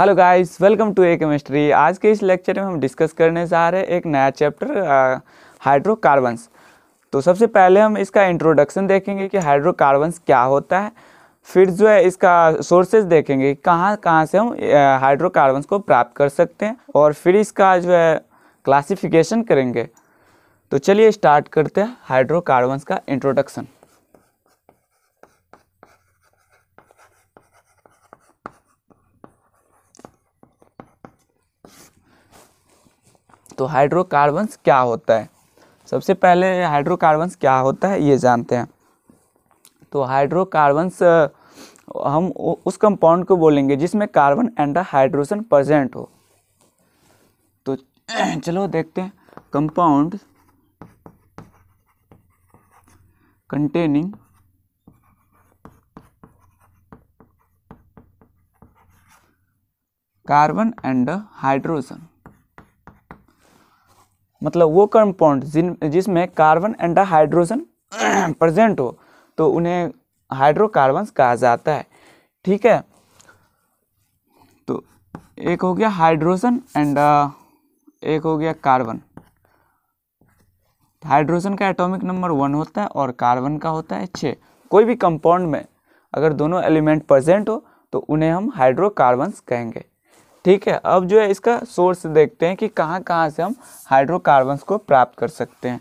Hello guys welcome to a chemistry आज के इस लेक्चर में हम डिस्कस करने जा रहे हैं एक नया चैप्टर हाइड्रोकार्बन्स तो सबसे पहले हम इसका इंट्रोडक्शन देखेंगे कि हाइड्रोकार्बन्स क्या होता है फिर जो है इसका सोर्सेज देखेंगे कहाँ कहाँ से हम हाइड्रोकार्बन्स को प्राप्त कर सकते हैं और फिर इसका जो है क्लासीफिकेशन करेंगे तो चलिए स्टार्ट करते हैं हाइड्रोकार्बन्स का इंट्रोडक्शन तो हाइड्रोकार्बन्स क्या होता है सबसे पहले हाइड्रोकार्बन्स क्या होता है ये जानते हैं तो हाइड्रोकार्बन्स हम उस कंपाउंड को बोलेंगे जिसमें कार्बन एंड हाइड्रोजन प्रेजेंट हो तो चलो देखते हैं compound containing carbon and hydrogen मतलब वो कंपाउंड जिन जिसमें कार्बन एंड हाइड्रोजन प्रेजेंट हो तो उन्हें हाइड्रोकार्बन कहा जाता है ठीक है तो एक हो गया हाइड्रोजन एंड uh, एक हो गया कार्बन हाइड्रोजन का एटॉमिक नंबर वन होता है और कार्बन का होता है छः कोई भी कंपाउंड में अगर दोनों एलिमेंट प्रेजेंट हो तो उन्हें हम हाइड्रोकार्बन्स कहेंगे ठीक है अब जो है इसका सोर्स देखते हैं कि कहाँ कहाँ से हम हाइड्रोकार्बन्स को प्राप्त कर सकते हैं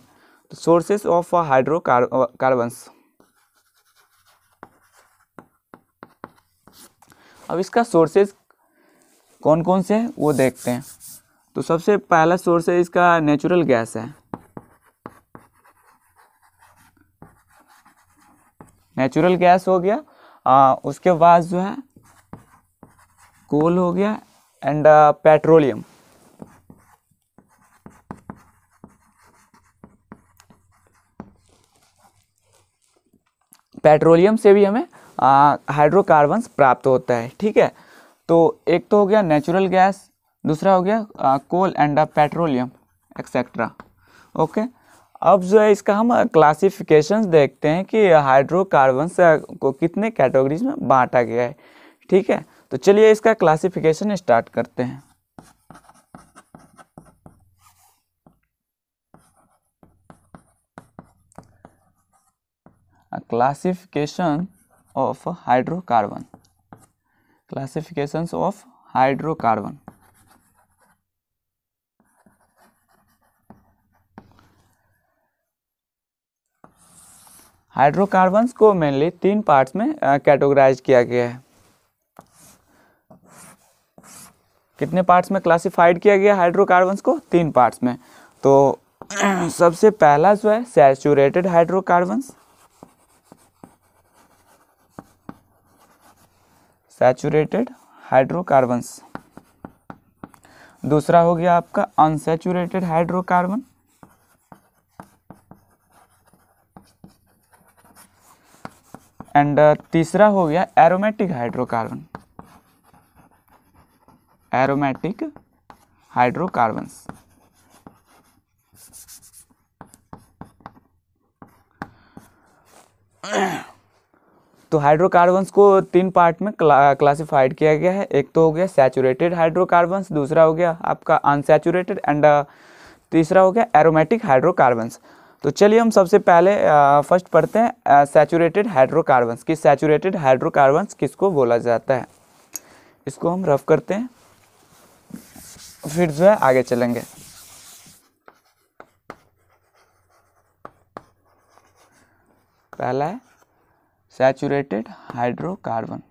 तो सोर्सेस ऑफ हाइड्रोकार्बन्स अब इसका सोर्सेस कौन कौन से हैं वो देखते हैं तो सबसे पहला सोर्स है इसका नेचुरल गैस है नेचुरल गैस हो गया आ, उसके बाद जो है कोल हो गया and uh, petroleum. पेट्रोलियम से भी हमें हाइड्रोकार्बन्स प्राप्त होता है ठीक है तो एक तो हो गया नेचुरल गैस दूसरा हो गया आ, coal and petroleum etcetera okay अब जो है इसका हम क्लासिफिकेशंस uh, देखते हैं कि हाइड्रोकार्बन्स uh, को कितने कैटेगरीज में बांटा गया है ठीक है तो चलिए इसका क्लासिफिकेशन स्टार्ट करते हैं classification of hydrocarbon classification of hydrocarbon hydrocarbons को मेनली तीन पार्ट्स में कैटेगराइज uh, किया गया है कितने पार्ट्स में क्लासिफाइड किया गया हाइड्रोकार्बन्स को तीन पार्ट्स में तो सबसे पहला जो है सैचुरेटेड हाइड्रोकार्बन्स सैचुरेटेड हाइड्रोकार्बन्स दूसरा हो गया आपका अनसेचुरेटेड हाइड्रोकार्बन एंड तीसरा हो गया एरोमेटिक हाइड्रोकार्बन एरोमेटिक हाइड्रोकार्बन्स तो हाइड्रोकार्बन्स को तीन पार्ट में क्ला, क्लासिफाइड किया गया है एक तो हो गया सैचुरेटेड हाइड्रोकार्बन्स दूसरा हो गया आपका अनसेचुरेटेड एंड uh, तीसरा हो गया एरोमेटिक हाइड्रोकार्बन्स तो चलिए हम सबसे पहले फर्स्ट uh, पढ़ते हैं सैचुरेटेड uh, हाइड्रोकार्बन्स कि सैचुरेटेड हाइड्रोकार्बन्स किसको बोला जाता है इसको हम रफ करते हैं फिर जो है आगे चलेंगे पहला है सैचुरेटेड हाइड्रोकार्बन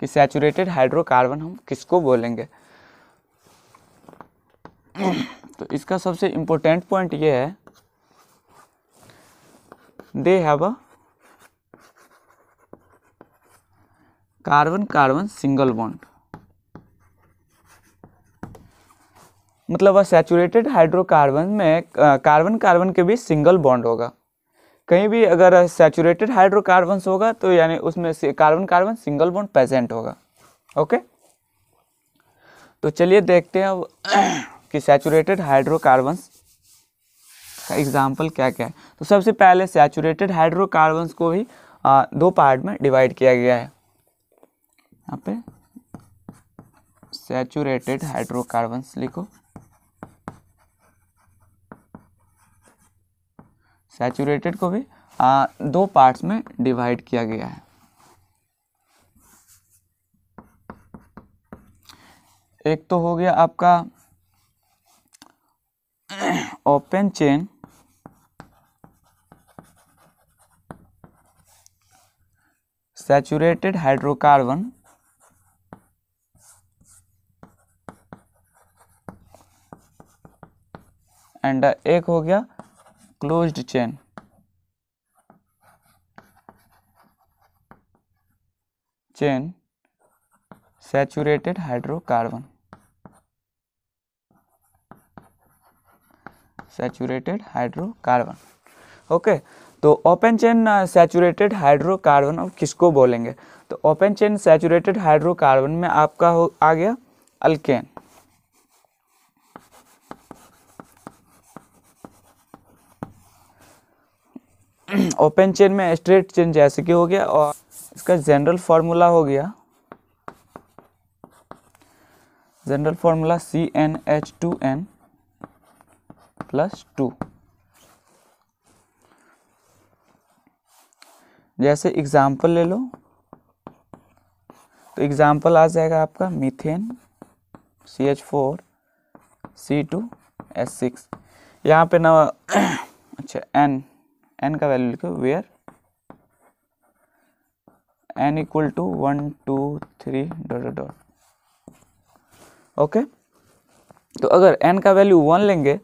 कि सैचुरेटेड हाइड्रोकार्बन हम किसको बोलेंगे तो इसका सबसे इंपॉर्टेंट पॉइंट ये है they have a carbon carbon single bond मतलब वह सैचुरेटेड हाइड्रोकार्बन में कार्बन कार्बन के बीच सिंगल बॉन्ड होगा कहीं भी अगर सैचुरेटेड हाइड्रोकार्बन होगा तो यानी उसमें carbon carbon single bond present होगा ओके तो चलिए देखते हैं अब कि सैचुरेटेड हाइड्रोकार्बन का एग्जाम्पल क्या क्या है तो सबसे पहले सैचुरेटेड हाइड्रोकार्बन्स को भी दो पार्ट में डिवाइड किया गया है यहाँ पे सैचुरेटेड हाइड्रोकार्बन्स लिखो सैचुरेटेड को भी आ, दो पार्ट्स में डिवाइड किया गया है एक तो हो गया आपका open chain saturated hydrocarbon and एक हो गया closed chain chain saturated hydrocarbon saturated hydrocarbon okay okay, तो ओपन चेन सैचुरेटेड हाइड्रोकार्बन अब किसको बोलेंगे तो ओपन चेन सैचुरेटेड हाइड्रोकार्बन में आपका हो आ गया अल्केन ओपन चेन में स्ट्रेट चेन जैसे कि हो गया और इसका जनरल फार्मूला हो गया general formula C N H two N plus two जैसे एग्जाम्पल ले लो तो एग्जाम्पल आ जाएगा आपका methane C H four C two S six यहाँ पे ना अच्छा एन एन का वैल्यू लिखो where N equal to one two three dot dot okay तो अगर एन का वैल्यू वन लेंगे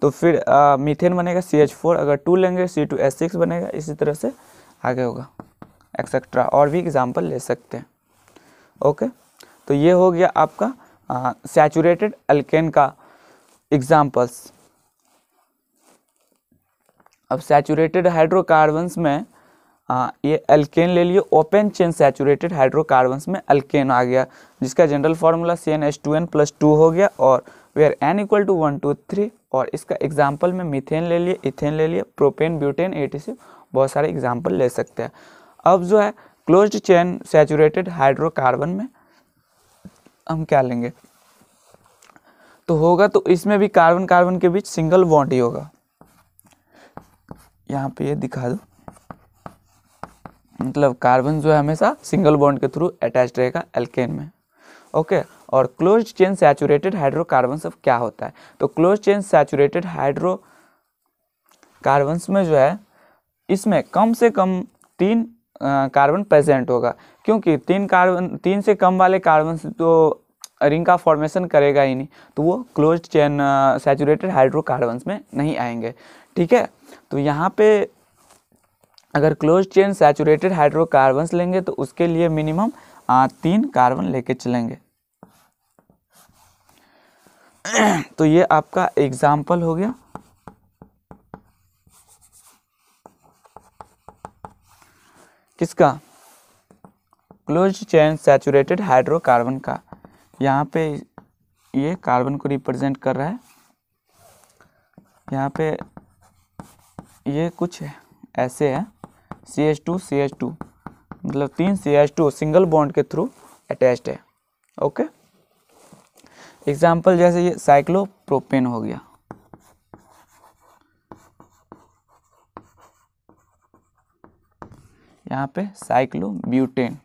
तो फिर मीथेन बनेगा सी एच फोर अगर टू लेंगे सी टू एस सिक्स बनेगा इसी तरह से आगे होगा एक्सेट्रा और भी एग्जाम्पल ले सकते हैं ओके तो ये हो गया आपका सैचुरेटेड अल्केन का एग्जाम्पल्स अब सैचुरेटेड हाइड्रोकार्बन्स में आ, ये एल्केन ले लिए ओपन चेन सैचुरेटेड हाइड्रोकार्बन्स में अल्केन आ गया जिसका general formula C N H two N plus two हो गया और where N equal to one two three और इसका एग्जाम्पल में मिथेन ले लिए इथेन ले लिए प्रोपेन ब्यूटेन एटीसी बहुत सारे एग्जाम्पल ले सकते हैं अब जो है क्लोज्ड चेन सैचुरेटेड हाइड्रोकार्बन में हम क्या लेंगे तो होगा तो इसमें भी कार्बन कार्बन के बीच सिंगल बॉन्ड ही होगा यहाँ पे ये दिखा दो मतलब कार्बन जो है हमेशा सिंगल बॉन्ड के थ्रू अटैच रहेगा एल्केन में ओके okay, और क्लोज चेन सैचुरेटेड हाइड्रोकार्बन सब क्या होता है तो close chain saturated hydrocarbon में जो है इसमें कम से कम तीन कार्बन प्रेजेंट होगा क्योंकि तीन कार्बन तीन से कम वाले कार्बन तो रिंग का फॉर्मेशन करेगा ही नहीं तो वो क्लोज चेन सैचुरेटेड हाइड्रोकार्बन्स में नहीं आएंगे ठीक है तो यहाँ पे अगर क्लोज चेन सैचुरेटेड हाइड्रोकार्बन्स लेंगे तो उसके लिए मिनिमम तीन कार्बन लेके चलेंगे तो ये आपका एग्जाम्पल हो गया किसका क्लोज चेन सेचुरेटेड हाइड्रोकार्बन का यहाँ पे ये कार्बन को रिप्रेजेंट कर रहा है यहाँ पे ये कुछ ऐसे है C H two C H two मतलब तीन C H two single bond के थ्रू अटैच्ड है ओके एग्जाम्पल जैसे ये साइक्लोप्रोपेन हो गया यहाँ पे साइक्लोब्यूटेन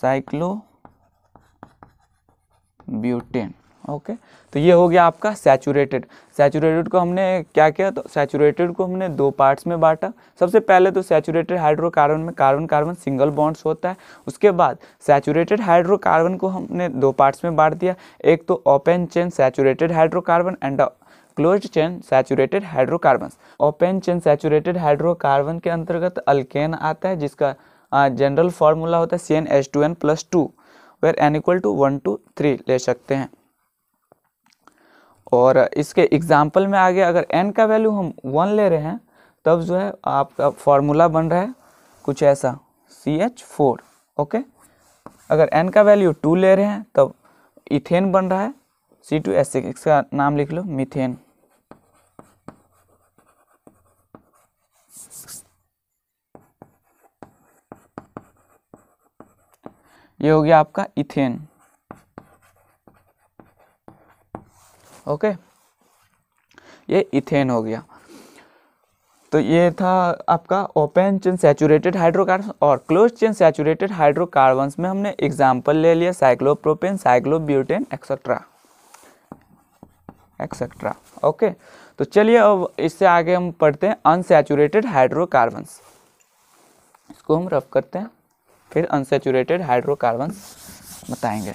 साइक्लोब्यूटेन ओके तो ये हो गया आपका सैचुरेटेड सैचुरेटेड को हमने क्या किया तो सैचुरेटेड को हमने दो पार्ट्स में बांटा सबसे पहले तो सैचुरेटेड हाइड्रोकार्बन में कार्बन कार्बन सिंगल बॉन्ड्स होता है उसके बाद सैचुरेटेड हाइड्रोकार्बन को हमने दो पार्ट्स में बांट दिया एक तो open chain saturated hydrocarbon and close chain saturated hydrocarbon open chain saturated hydrocarbon के अंतर्गत अल्केन आता है जिसका जनरल फार्मूला होता है C N H two N plus two where N equal to one two three ले सकते हैं और इसके एग्जाम्पल में आगे अगर एन का वैल्यू हम वन ले रहे हैं तब जो है आपका फार्मूला बन रहा है कुछ ऐसा सी एच फोर ओके अगर एन का वैल्यू टू ले रहे हैं तब इथेन बन रहा है सी टू एस सिक्स इसका नाम लिख लो मिथेन ये हो गया आपका इथेन ओके ये इथेन हो गया तो ये था आपका ओपन चेन सैचुरेटेड हाइड्रोकार्बन और क्लोज चेन सैचुरेटेड हाइड्रोकार्बन्स में हमने एग्जाम्पल ले लिया cyclopropane cyclobutane etcetera etcetera okay तो चलिए अब इससे आगे हम पढ़ते हैं अनसेचुरेटेड हाइड्रोकार्बन्स इसको हम रफ करते हैं फिर अनसेचुरेटेड हाइड्रोकार्बन बताएंगे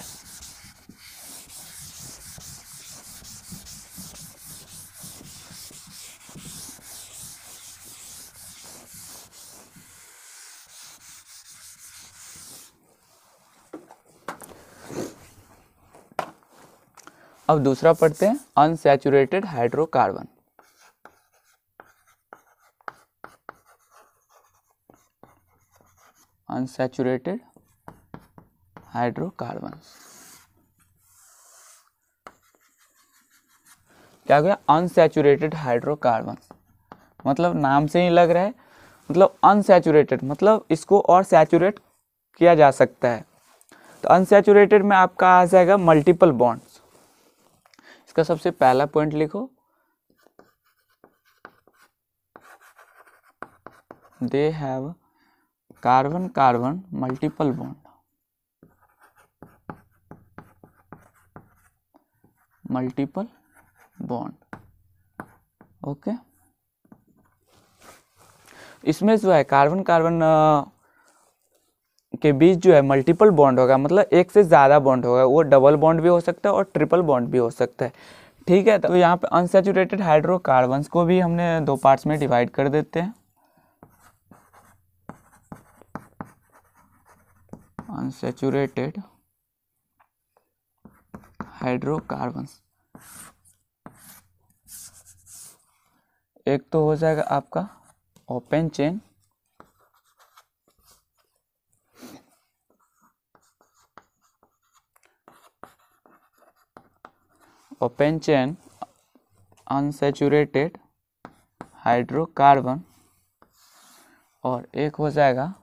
अब दूसरा पढ़ते हैं अनसेचुरेटेड हाइड्रोकार्बन अनसेचुरेटेड हाइड्रोकार्बन क्या हो गया अनसेचुरेटेड हाइड्रोकार्बन मतलब नाम से ही लग रहा है मतलब अनसेचुरेटेड मतलब इसको और सैचुरेट किया जा सकता है तो अनसेचुरेटेड में आपका आ जाएगा मल्टीपल बॉन्ड्स इसका सबसे पहला पॉइंट लिखो they have carbon carbon multiple bond multiple bond okay इसमें जो है कार्बन कार्बन के बीच जो है मल्टीपल बॉन्ड होगा मतलब एक से ज़्यादा बॉन्ड होगा वो डबल बॉन्ड भी हो सकता है और ट्रिपल बॉन्ड भी हो सकता है ठीक है तो यहाँ पे अनसेचुरेटेड हाइड्रोकार्बन्स को भी हमने दो पार्ट्स में डिवाइड कर देते हैं अनसेचुरेटेड हाइड्रोकार्बन एक तो हो जाएगा आपका open chain open chain unsaturated hydrocarbon और एक हो जाएगा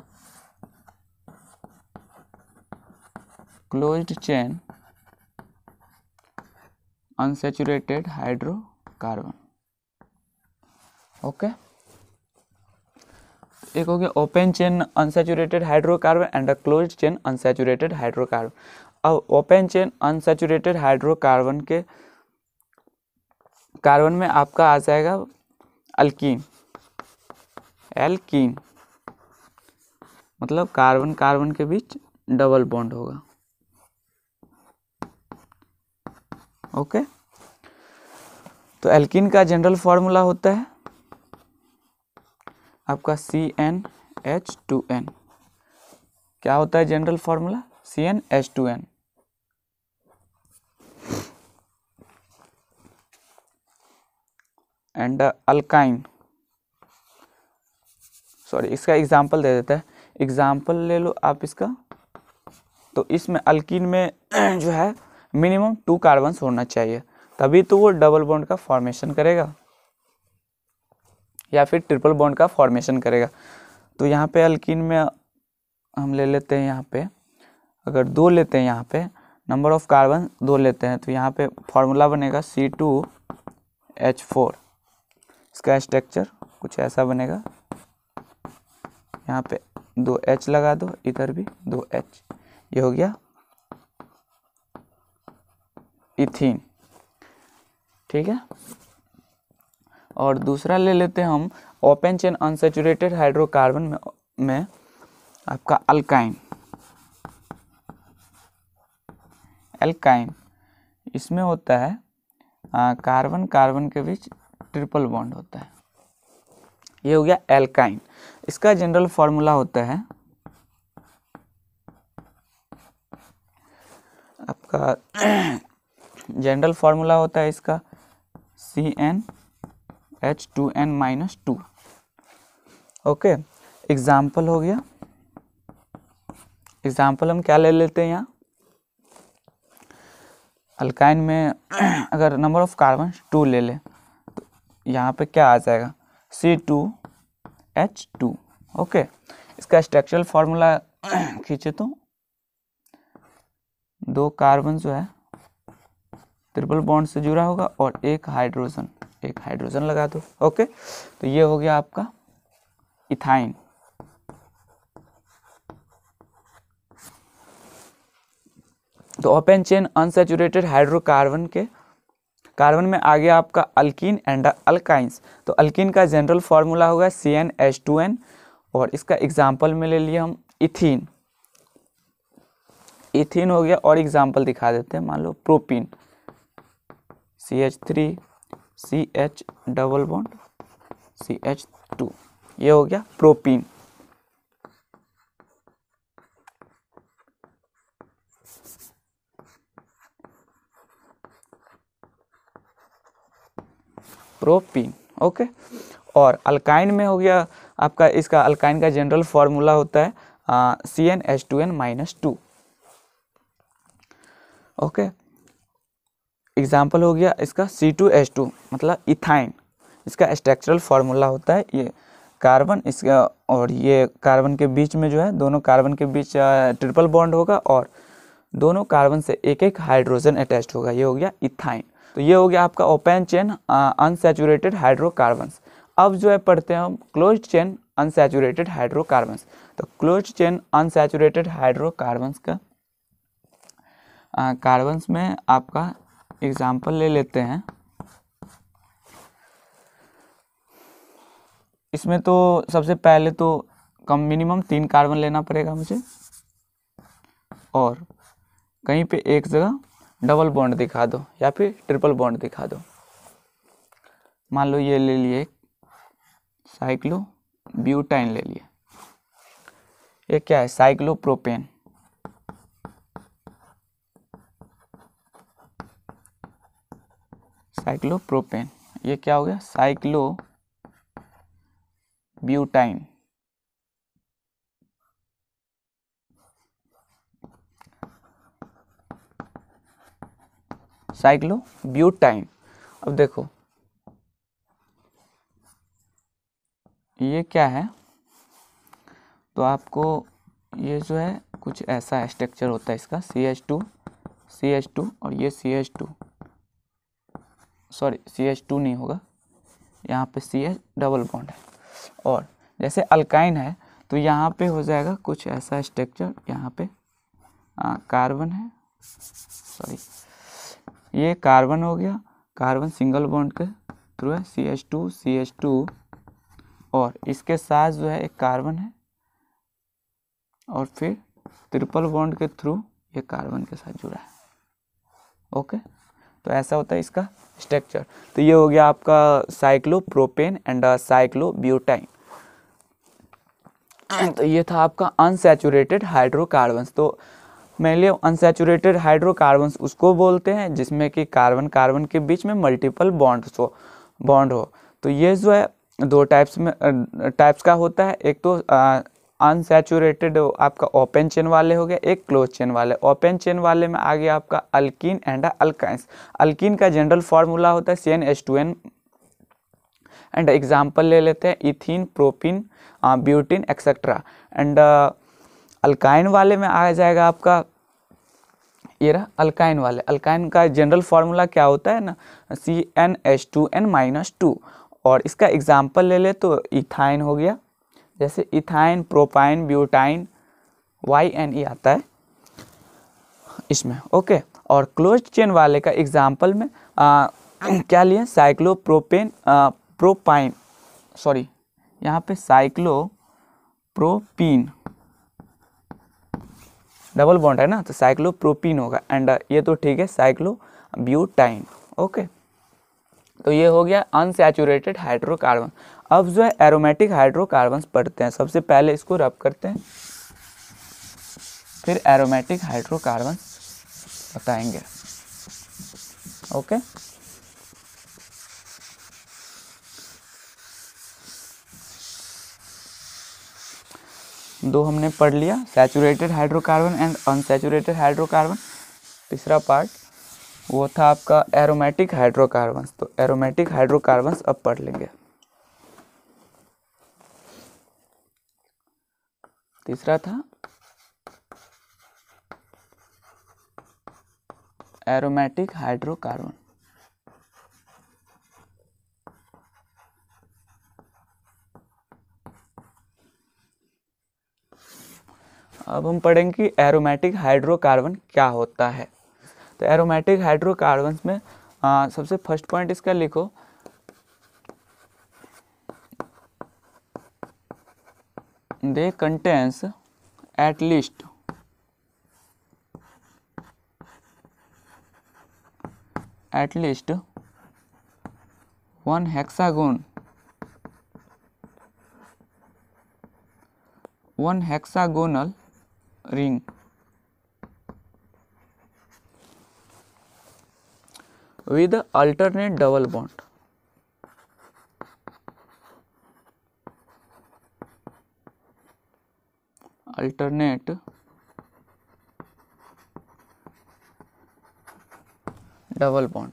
closed chain unsaturated hydrocarbon okay एक हो गया open chain unsaturated hydrocarbon and uh closed chain unsaturated hydrocarbon अब ओपन चेन अनसेचुरेटेड हाइड्रोकार्बन के कार्बन में आपका आ जाएगा अल्कीन एल्कीन मतलब कार्बन कार्बन के बीच डबल बॉन्ड होगा ओके तो एल्किन का जनरल फॉर्मूला होता है आपका C N H two N क्या होता है general formula C N H two N and alkyne sorry इसका एग्जाम्पल दे देता है एग्जाम्पल ले लो आप इसका तो इसमें अल्किन में जो है मिनिमम टू कार्बन होना चाहिए तभी तो वो डबल बॉन्ड का फॉर्मेशन करेगा या फिर ट्रिपल बॉन्ड का फॉर्मेशन करेगा तो यहाँ पे अल्किन में हम ले लेते हैं यहाँ पे अगर दो लेते हैं यहाँ पे नंबर ऑफ कार्बन दो लेते हैं तो यहाँ पे फॉर्मूला बनेगा सी टू एच फोर इसका स्ट्रक्चर कुछ ऐसा बनेगा यहाँ पे दो एच लगा दो इधर भी दो एच ये हो गया इथिन ठीक है और दूसरा ले लेते हम ओपन चेन अनसेचुरेटेड हाइड्रोकार्बन में में आपका अल्काइन एल्काइन इसमें होता है आ, कार्बन कार्बन के बीच ट्रिपल बॉन्ड होता है ये हो गया एल्काइन इसका जनरल फॉर्मूला होता है आपका जनरल फार्मूला होता है इसका C N H two N minus two okay example हो गया एग्जाम्पल हम क्या ले लेते हैं यहाँ अल्काइन में अगर नंबर ऑफ कार्बन टू ले लें तो यहाँ पे क्या आ जाएगा C two H two okay इसका स्ट्रक्चरल फार्मूला खींचे तो दो कार्बन जो है ट्रिपल बॉन्ड से जुड़ा होगा और एक हाइड्रोजन एक हाइड्रोजन लगा दो ओके तो ये हो गया आपका इथाइन तो ओपन चेन अनसेचुरेटेड हाइड्रोकार्बन के कार्बन में आ गया आपका अल्किन एंड अल्काइंस तो अल्किन का जनरल फॉर्मूला होगा C N H two N और इसका एग्जाम्पल में ले लिया हम इथिन इथिन हो गया और एग्जाम्पल दिखा देते हैं मान लो propene C H three C H double bond C H two ये हो गया प्रोपीन प्रोपीन ओके और अल्काइन में हो गया आपका इसका अल्काइन का जनरल फॉर्मूला होता है C N H two N minus two okay example हो गया इसका सी टू एच टू मतलब इथाइन इसका स्ट्रक्चरल फार्मूला होता है ये कार्बन इसका और ये कार्बन के बीच में जो है दोनों कार्बन के बीच ट्रिपल बॉन्ड होगा और दोनों कार्बन से एक एक हाइड्रोजन अटैच होगा ये हो गया इथाइन तो ये हो गया आपका ओपन चेन अनसेचुरेटेड हाइड्रोकार्बन्स अब जो है पढ़ते हैं हम क्लोज चेन अनसेचुरेटेड हाइड्रोकार्बन्स तो क्लोज चेन अनसेचुरेटेड हाइड्रोकार्बन्स का कार्बन्स में आपका एग्जाम्पल ले लेते हैं इसमें तो सबसे पहले तो कम मिनिमम तीन कार्बन लेना पड़ेगा मुझे और कहीं पे एक जगह डबल बॉन्ड दिखा दो या फिर ट्रिपल बॉन्ड दिखा दो मान लो ये ले लिए साइक्लो ब्यूटाइन ले लिए ये क्या है साइक्लो प्रोपेन साइक्लोप्रोपेन ये क्या हो गया साइक्लो ब्यूटाइन साइक्लो ब्यूटाइन अब देखो ये क्या है तो आपको ये जो है कुछ ऐसा स्ट्रक्चर होता है इसका C H two C H two और ये C H two sorry C H two नहीं होगा यहाँ पे सी एच डबल बॉन्ड है और जैसे अल्काइन है तो यहाँ पे हो जाएगा कुछ ऐसा स्ट्रक्चर यहाँ पे आ, कार्बन है सॉरी ये कार्बन हो गया कार्बन सिंगल बॉन्ड के थ्रू है C H two C H two और इसके साथ जो है एक कार्बन है और फिर ट्रिपल बॉन्ड के थ्रू ये कार्बन के साथ जुड़ा है ओके तो ऐसा होता है इसका स्ट्रक्चर तो ये हो गया आपका cyclopropane and cyclobutyne तो ये था आपका अनसेचुरेटेड हाइड्रोकार्बन्स तो मैं लिए अनसेचुरेटेड हाइड्रोकार्बन्स उसको बोलते हैं जिसमें कि कार्बन कार्बन के बीच में मल्टीपल बॉन्ड्स हो बॉन्ड हो तो ये जो है दो टाइप्स में टाइप्स का होता है एक तो अनसेचुरेटेड आपका ओपन चेन वाले हो गया एक क्लोज चेन वाले ओपन चेन वाले में आ गया आपका अल्किन एंड अल्काइंस अल्किन का जनरल फार्मूला होता है C N H two N and example ले लेते हैं ethene propene butene etcetera and alkyne वाले में आ जाएगा आपका ये रहा अल्काइन वाले अल्काइन का जनरल फार्मूला क्या होता है ना C N H two N minus two और इसका एग्जाम्पल ले ले तो इथाइन हो गया जैसे ethyne propyne butyne Y N E आता है इसमें ओके और क्लोज चेन वाले का एग्जाम्पल में आ, क्या लिए साइक्लोप्रोपेन प्रोपाइन सॉरी यहाँ पे साइक्लो प्रोपीन डबल बॉन्ड है ना तो साइक्लो प्रोपीन होगा एंड ये तो ठीक है साइक्लो ब्यूटाइन ओके तो ये हो गया अनसेचुरेटेड हाइड्रोकार्बन अब जो है एरोमेटिक हाइड्रोकार्बन्स पढ़ते हैं सबसे पहले इसको रब करते हैं फिर एरोमेटिक हाइड्रोकार्बन बताएंगे ओके दो हमने पढ़ लिया saturated hydrocarbon and unsaturated hydrocarbon तीसरा पार्ट वो था आपका एरोमेटिक हाइड्रोकार्बन तो एरोमेटिक हाइड्रोकार्बन अब पढ़ लेंगे तीसरा था एरोमेटिक हाइड्रोकार्बन अब हम पढ़ेंगे कि एरोमेटिक हाइड्रोकार्बन क्या होता है तो एरोमेटिक हाइड्रोकार्बन में आ, सबसे फर्स्ट पॉइंट इसका लिखो they contains at least at least one hexagon one hexagonal ring with alternate double bond alternate double bond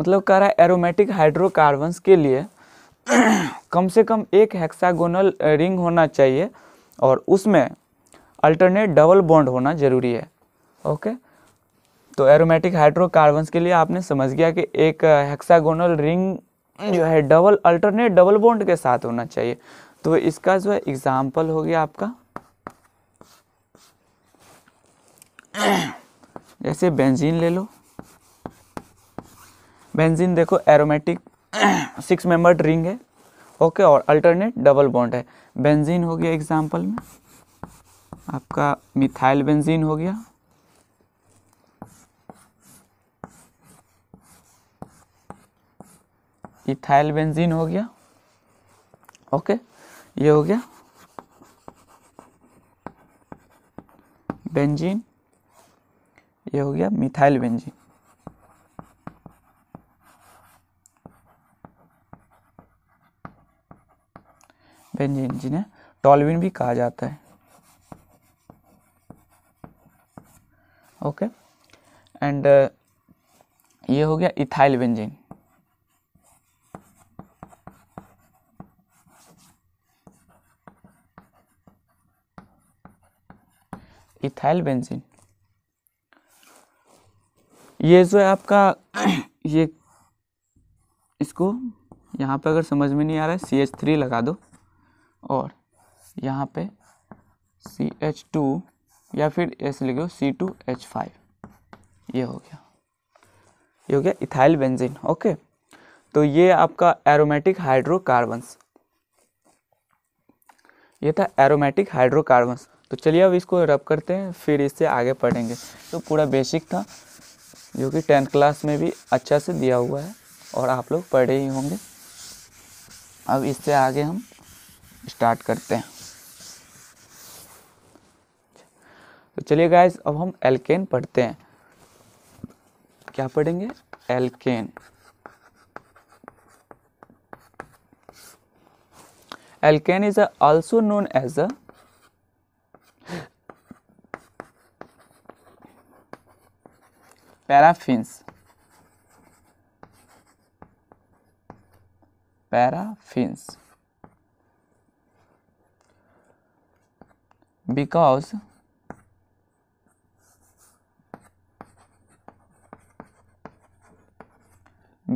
मतलब कह रहा है एरोमेटिक हाइड्रोकार्बन्स के लिए कम से कम एक हेक्सागोनल रिंग होना चाहिए और उसमें अल्टरनेट डबल बॉन्ड होना जरूरी है ओके तो एरोमेटिक हाइड्रोकार्बन्स के लिए आपने समझ गया कि एक हेक्सागोनल रिंग जो है डबल अल्टरनेट डबल बॉन्ड के साथ होना चाहिए तो इसका जो है एग्जाम्पल हो गया आपका जैसे बेंजीन ले लो बेंजीन देखो एरोमेटिक सिक्स मेंबर रिंग है ओके और अल्टरनेट डबल बॉन्ड है बेंजीन हो गया एग्जाम्पल में आपका मिथाइल बेंजीन हो गया इथाइल बेंजीन हो गया ओके ये हो गया बेंजीन ये हो गया मिथाइल बेंजीन बेंजीन जिन्हें टॉलविन भी कहा जाता है ओके एंड ये हो गया इथाइल बेंजीन इथाइल बेंजीन ये जो है आपका ये इसको यहाँ पे अगर समझ में नहीं आ रहा है सी एच थ्री लगा दो और यहाँ पे सी एच टू या फिर ऐसे लिख दो सी टू एच फाइव ये हो गया ये हो गया इथाइल बेंजीन ओके तो ये आपका एरोमेटिक हाइड्रोकार्बन्स ये था एरोमेटिक हाइड्रोकार्बन्स तो चलिए अब इसको रब करते हैं फिर इससे आगे पढ़ेंगे तो पूरा बेसिक था जो कि टेंथ क्लास में भी अच्छा से दिया हुआ है और आप लोग पढ़े ही होंगे अब इससे आगे हम स्टार्ट करते हैं तो चलिए गाइस अब हम एल्केन पढ़ते हैं क्या पढ़ेंगे alkane alkane is also known as a paraffins paraffins because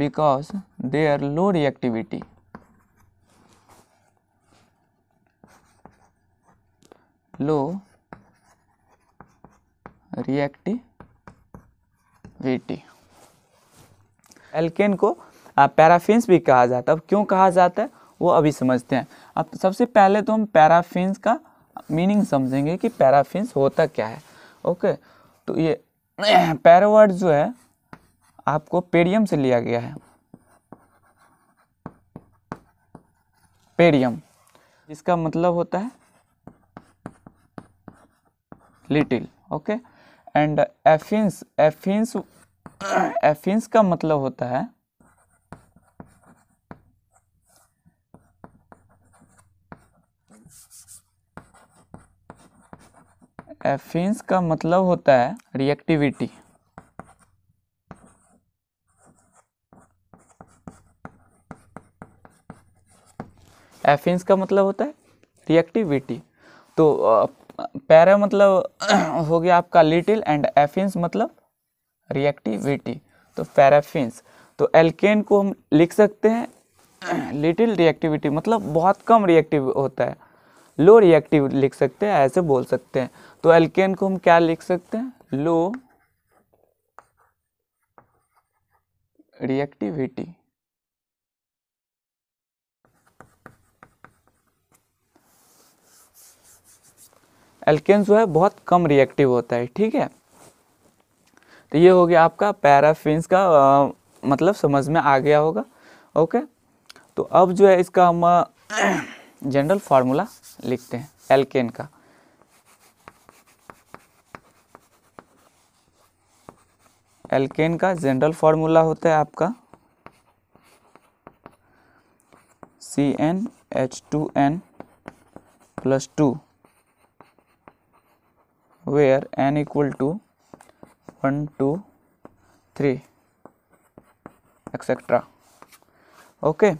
because their low reactivity low reactivity वीटी एल्केन को पैराफिन्स भी कहा जाता है अब क्यों कहा जाता है वो अभी समझते हैं अब सबसे पहले तो हम पैराफिन्स का मीनिंग समझेंगे कि पैराफिन्स होता क्या है ओके तो ये पैरावर्ड जो है आपको पेडियम से लिया गया है पेडियम जिसका मतलब होता है लिटिल ओके okay? एंड एफिंस एफिंस एफिंस का मतलब होता है एफिंस का मतलब होता है रिएक्टिविटी एफिंस का मतलब होता है रिएक्टिविटी तो पैरा मतलब हो गया आपका लिटिल एंड एफिन्स मतलब रिएक्टिविटी तो पैराफिन्स तो एल्केन को हम लिख सकते हैं लिटिल रिएक्टिविटी मतलब बहुत कम रिएक्टिव होता है लो रिएक्टिव लिख सकते हैं ऐसे बोल सकते हैं तो एल्केन को हम क्या लिख सकते हैं लो रिएक्टिविटी एल्केन जो है बहुत कम रिएक्टिव होता है ठीक है तो ये हो गया आपका पैराफिन्स का आ, मतलब समझ में आ गया होगा ओके तो अब जो है इसका हम जनरल फार्मूला लिखते हैं एल्केन का एल्केन का जनरल फार्मूला होता है आपका C N H two N plus two where n equal to 1 2 3 etcetera okay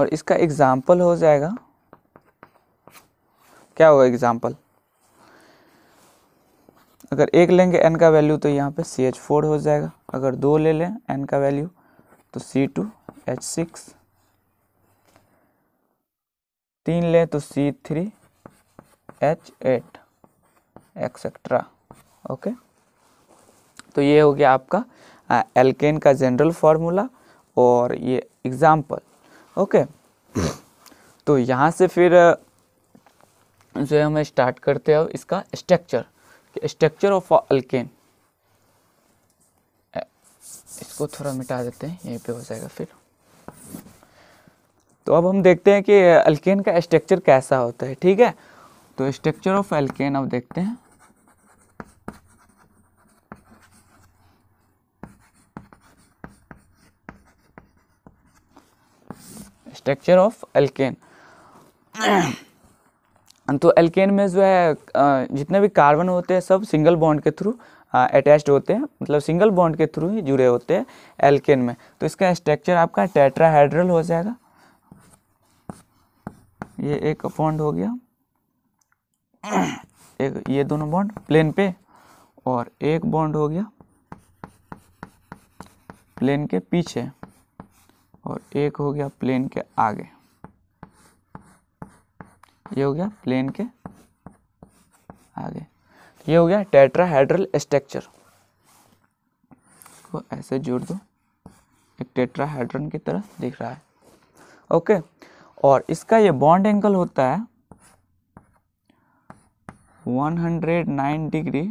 और इसका एग्जाम्पल हो जाएगा क्या होगा एग्जाम्पल अगर एक लेंगे एन का वैल्यू तो यहाँ पे सी एच फोर हो जाएगा अगर दो ले लें एन का वैल्यू तो सी टू एच सिक्स तीन लें तो C three H eight etcetera okay तो ये हो गया आपका एल्केन का जनरल फार्मूला और ये एग्जाम्पल ओके तो यहाँ से फिर जो है हमें स्टार्ट करते हैं इसका स्ट्रक्चर स्ट्रक्चर ऑफ अल्केन इसको थोड़ा मिटा देते हैं यहीं पे हो जाएगा फिर तो अब हम देखते हैं कि अल्केन का स्ट्रक्चर कैसा होता है ठीक है तो स्ट्रक्चर ऑफ अल्केन अब देखते हैं स्ट्रक्चर ऑफ एल्केन तो एल्केन में जो है जितने भी कार्बन होते हैं सब सिंगल बॉन्ड के थ्रू अटैच्ड होते हैं मतलब सिंगल बॉन्ड के थ्रू ही जुड़े होते हैं एल्केन में तो इसका स्ट्रक्चर आपका टेट्राहेड्रल हो जाएगा ये एक बॉन्ड हो गया एक ये दोनों बॉन्ड प्लेन पे और एक बॉन्ड हो गया प्लेन के पीछे और एक हो गया प्लेन के आगे ये हो गया प्लेन के आगे ये हो गया टेट्राहेड्रल स्ट्रक्चर को ऐसे जोड़ दो एक टेट्राहेड्रन की तरह दिख रहा है ओके और इसका ये बॉन्ड एंगल होता है 109 डिग्री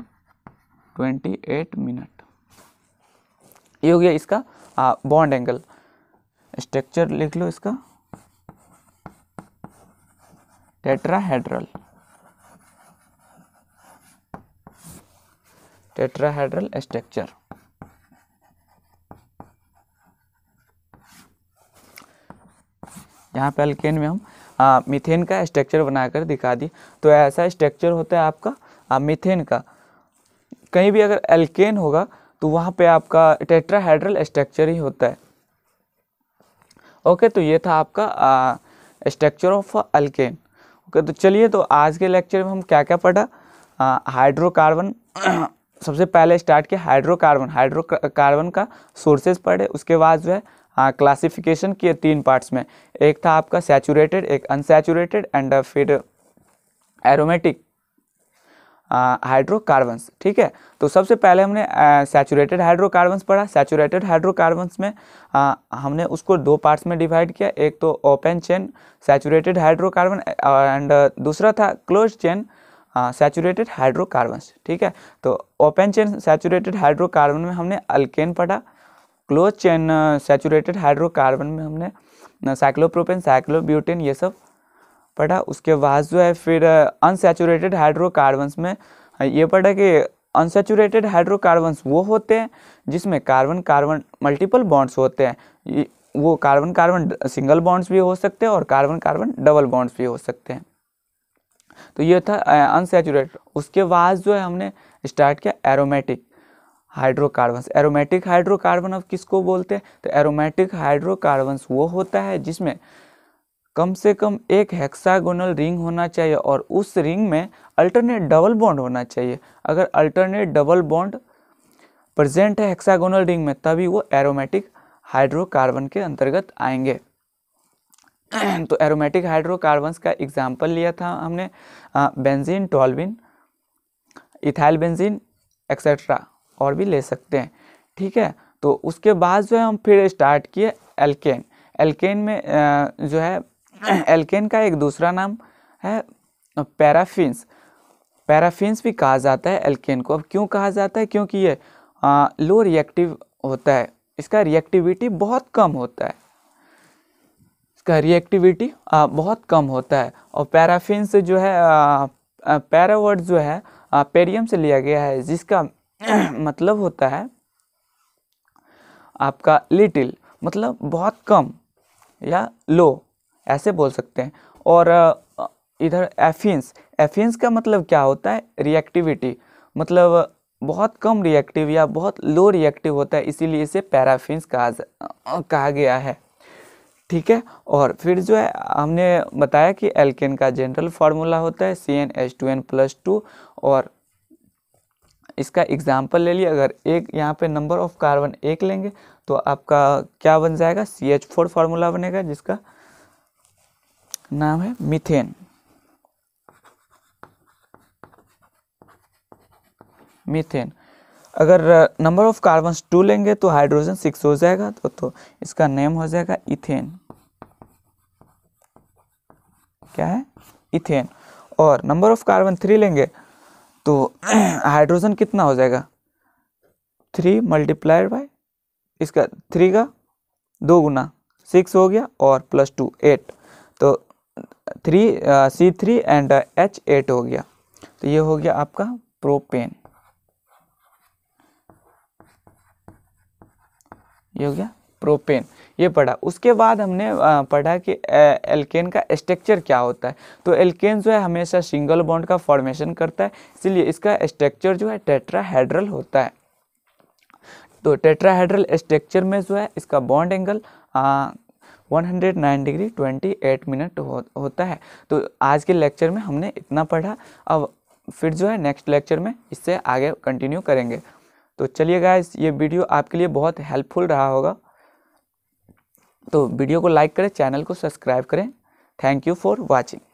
28 मिनट ये हो गया इसका बॉन्ड एंगल स्ट्रक्चर लिख लो इसका टेट्राहेड्रल टेट्राहेड्रल स्ट्रक्चर यहाँ पे अल्केन में हम आ, हाँ, मिथेन का स्ट्रक्चर बनाकर दिखा दिए तो ऐसा स्ट्रक्चर होता है आपका आ, हाँ, मिथेन का कहीं भी अगर एल्केन होगा तो वहाँ पे आपका टेट्राहेड्रल स्ट्रक्चर ही होता है ओके तो ये था आपका स्ट्रक्चर ऑफ अल्केन ओके तो चलिए तो आज के लेक्चर में हम क्या क्या पढ़ा हाइड्रोकार्बन सबसे पहले स्टार्ट किया हाइड्रोकार्बन हाइड्रोकार्बन का सोर्सेज पढ़े उसके बाद जो है क्लासिफिकेशन किए तीन पार्ट्स में एक था आपका सैचुरेटेड एक अनसेचूरेटेड एंड फिर एरोमेटिक हाइड्रोकार्बन्स ठीक है तो सबसे पहले हमने सैचुरेटेड हाइड्रोकार्बन्स पढ़ा सैचुरेटेड हाइड्रोकार्बन्स में आ, हमने उसको दो पार्ट्स में डिवाइड किया एक तो open chain saturated hydrocarbon and दूसरा था क्लोज चेन सैचुरेटेड हाइड्रोकार्बन्स ठीक है तो ओपन चेन सैचुरेटेड हाइड्रोकार्बन में हमने अल्केन पढ़ा क्लोज चेन सैचुरेटेड हाइड्रोकार्बन में हमने साइक्लोप्रोपेन साइक्लोब्यूटेन ये सब पढ़ा उसके बाद जो है फिर अनसेचुरेटेड हाइड्रोकार्बन्स में ये पढ़ा कि अनसेचुरेटेड हाइड्रोकार्बन्स वो होते हैं जिसमें कार्बन कार्बन मल्टीपल बॉन्ड्स होते हैं वो कार्बन कार्बन सिंगल बॉन्ड्स भी हो सकते हैं और कार्बन कार्बन डबल बॉन्ड्स भी हो सकते हैं तो ये था अनसेचुरेट उसके बाद जो है हमने स्टार्ट किया एरोमेटिक हाइड्रोकार्बन्स एरोमेटिक हाइड्रोकार्बन अब किसको बोलते हैं तो एरोमेटिक हाइड्रोकार्बन्स वो होता है जिसमें कम से कम एक हेक्सागोनल रिंग होना चाहिए और उस रिंग में अल्टरनेट डबल बॉन्ड होना चाहिए अगर अल्टरनेट डबल बॉन्ड प्रेजेंट है हेक्सागोनल रिंग में तभी वो एरोमेटिक हाइड्रोकार्बन के अंतर्गत आएंगे तो एरोमेटिक हाइड्रोकार्बन्स का एग्जाम्पल लिया था हमने benzene toluene ethyl benzene etcetera और भी ले सकते हैं ठीक है तो उसके बाद जो है हम फिर स्टार्ट किए एल्केन एल्केन में जो है हाँ। एल्केन का एक दूसरा नाम है पैराफिन्स पैराफिन्स भी कहा जाता है एल्केन को अब क्यों कहा जाता है क्योंकि ये आ, लो रिएक्टिव होता है इसका रिएक्टिविटी बहुत कम होता है इसका रिएक्टिविटी बहुत कम होता है और पैराफिंस जो है पैरावर्ड जो है आ, पेरियम से लिया गया है जिसका मतलब होता है आपका लिटिल मतलब बहुत कम या लो ऐसे बोल सकते हैं और इधर एफिन्स एफिन्स का मतलब क्या होता है रिएक्टिविटी मतलब बहुत कम रिएक्टिव या बहुत लो रिएक्टिव होता है इसीलिए इसे पैराफिन्स कहा कहा गया है ठीक है और फिर जो है हमने बताया कि एल्केन का जनरल फार्मूला होता है C N H two N plus two और इसका एग्जाम्पल ले लिए अगर एक यहाँ पे नंबर ऑफ कार्बन एक लेंगे तो आपका क्या बन जाएगा सी एच फोर फार्मूला बनेगा जिसका नाम है मिथेन मिथेन अगर नंबर ऑफ कार्बन टू लेंगे तो हाइड्रोजन सिक्स हो जाएगा तो, तो इसका नेम हो जाएगा इथेन क्या है इथेन और नंबर ऑफ कार्बन थ्री लेंगे तो हाइड्रोजन कितना हो जाएगा थ्री मल्टीप्लाइड बाय इसका थ्री का दो गुना सिक्स हो गया और प्लस टू एट तो three C three and H eight हो गया तो ये हो गया आपका प्रोपेन ये हो गया प्रोपेन ये पढ़ा उसके बाद हमने पढ़ा कि एल्केन का स्ट्रक्चर क्या होता है तो एल्केन जो है हमेशा सिंगल बॉन्ड का फॉर्मेशन करता है इसलिए इसका स्ट्रक्चर जो है टेट्राहेड्रल होता है तो टेट्राहेड्रल स्ट्रक्चर में जो है इसका बॉन्ड एंगल 109 डिग्री 28 मिनट हो, होता है तो आज के लेक्चर में हमने इतना पढ़ा अब फिर जो है नेक्स्ट लेक्चर में इससे आगे कंटिन्यू करेंगे तो चलिए गाय ये वीडियो आपके लिए बहुत हेल्पफुल रहा होगा तो वीडियो को लाइक करें चैनल को सब्सक्राइब करें थैंक यू फॉर वॉचिंग